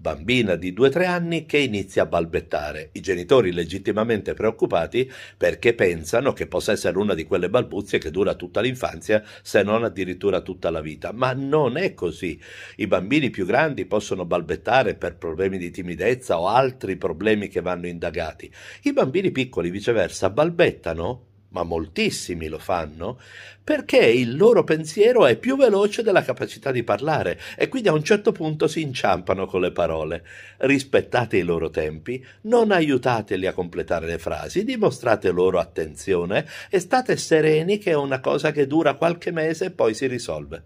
bambina di 2-3 anni che inizia a balbettare, i genitori legittimamente preoccupati perché pensano che possa essere una di quelle balbuzie che dura tutta l'infanzia, se non addirittura tutta la vita, ma non è così. I bambini più grandi possono balbettare per problemi di timidezza o altri problemi che vanno indagati. I bambini piccoli, viceversa, balbettano ma moltissimi lo fanno, perché il loro pensiero è più veloce della capacità di parlare e quindi a un certo punto si inciampano con le parole. Rispettate i loro tempi, non aiutateli a completare le frasi, dimostrate loro attenzione e state sereni che è una cosa che dura qualche mese e poi si risolve.